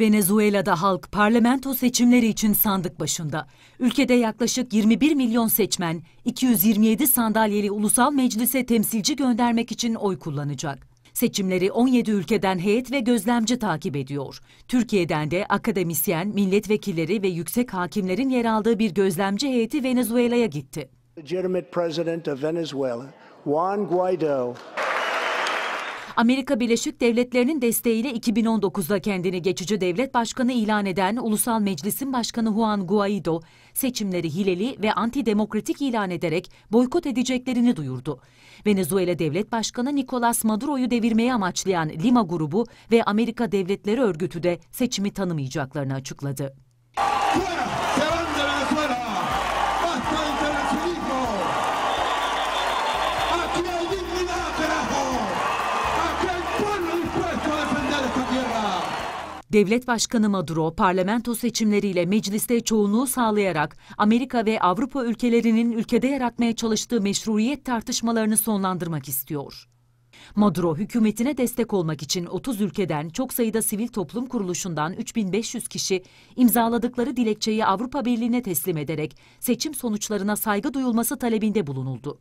Venezuela'da halk parlamento seçimleri için sandık başında. Ülkede yaklaşık 21 milyon seçmen 227 sandalyeli ulusal meclise temsilci göndermek için oy kullanacak. Seçimleri 17 ülkeden heyet ve gözlemci takip ediyor. Türkiye'den de akademisyen, milletvekilleri ve yüksek hakimlerin yer aldığı bir gözlemci heyeti Venezuela'ya gitti. Juan Guaido Amerika Birleşik Devletleri'nin desteğiyle 2019'da kendini geçici devlet başkanı ilan eden Ulusal Meclisin Başkanı Juan Guaido, seçimleri hileli ve antidemokratik ilan ederek boykot edeceklerini duyurdu. Venezuela Devlet Başkanı Nicolas Maduro'yu devirmeyi amaçlayan Lima grubu ve Amerika Devletleri Örgütü de seçimi tanımayacaklarını açıkladı. Fuera, se van de Devlet Başkanı Maduro parlamento seçimleriyle mecliste çoğunluğu sağlayarak Amerika ve Avrupa ülkelerinin ülkede yaratmaya çalıştığı meşruiyet tartışmalarını sonlandırmak istiyor. Maduro hükümetine destek olmak için 30 ülkeden çok sayıda sivil toplum kuruluşundan 3500 kişi imzaladıkları dilekçeyi Avrupa Birliği'ne teslim ederek seçim sonuçlarına saygı duyulması talebinde bulunuldu.